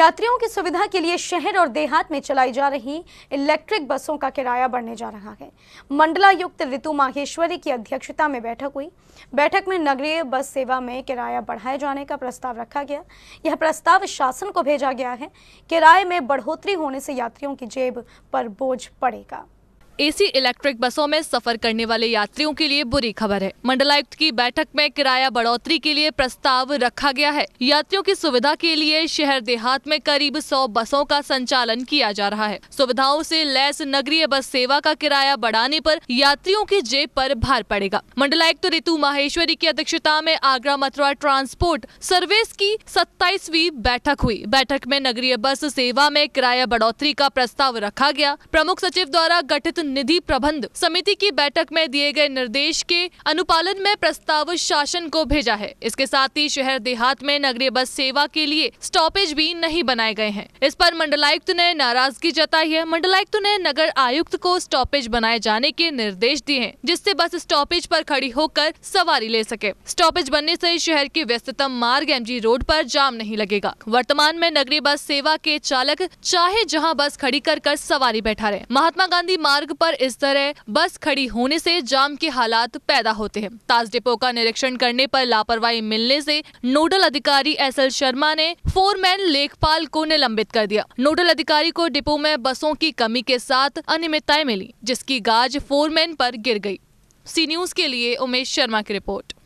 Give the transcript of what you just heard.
यात्रियों की सुविधा के लिए शहर और देहात में चलाई जा रही इलेक्ट्रिक बसों का किराया बढ़ने जा रहा है मंडलायुक्त ऋतु माहेश्वरी की अध्यक्षता में बैठक हुई बैठक में नगरीय बस सेवा में किराया बढ़ाए जाने का प्रस्ताव रखा गया यह प्रस्ताव शासन को भेजा गया है किराए में बढ़ोतरी होने से यात्रियों की जेब पर बोझ पड़ेगा एसी इलेक्ट्रिक बसों में सफर करने वाले यात्रियों के लिए बुरी खबर है मंडलायुक्त की बैठक में किराया बढ़ोतरी के लिए प्रस्ताव रखा गया है यात्रियों की सुविधा के लिए शहर देहात में करीब सौ बसों का संचालन किया जा रहा है सुविधाओं से लैस नगरीय बस सेवा का किराया बढ़ाने पर यात्रियों की जेब पर भार पड़ेगा मंडलायुक्त ऋतु माहेश्वरी की अध्यक्षता में आगरा मथुरा ट्रांसपोर्ट सर्विस की सत्ताईसवी बैठक हुई बैठक में नगरीय बस सेवा में किराया बढ़ोतरी का प्रस्ताव रखा गया प्रमुख सचिव द्वारा गठित निधि प्रबंध समिति की बैठक में दिए गए निर्देश के अनुपालन में प्रस्ताव शासन को भेजा है इसके साथ ही शहर देहात में नगरीय बस सेवा के लिए स्टॉपेज भी नहीं बनाए गए हैं इस पर मंडलायुक्त ने नाराजगी जताई है मंडलायुक्त ने नगर आयुक्त को स्टॉपेज बनाए जाने के निर्देश दिए हैं जिससे बस स्टॉपेज पर खड़ी होकर सवारी ले सके स्टॉपेज बनने से शहर के व्यस्ततम मार्ग एम रोड पर जाम नहीं लगेगा वर्तमान में नगरीय बस सेवा के चालक चाहे जहां बस खड़ी कर कर सवारी बैठा रहे महात्मा गांधी मार्ग मार्ग पर इस तरह बस खड़ी होने से जाम के हालात पैदा होते हैं ताज डिपो का निरीक्षण करने पर लापरवाही मिलने से नोडल अधिकारी एस एल शर्मा ने फोरमैन लेखपाल को निलंबित कर दिया नोडल अधिकारी को डिपो में बसों की कमी के साथ अनियमितताएं मिली जिसकी गाज फोरमैन पर गिर गई सी न्यूज के लिए उमेश शर्मा की रिपोर्ट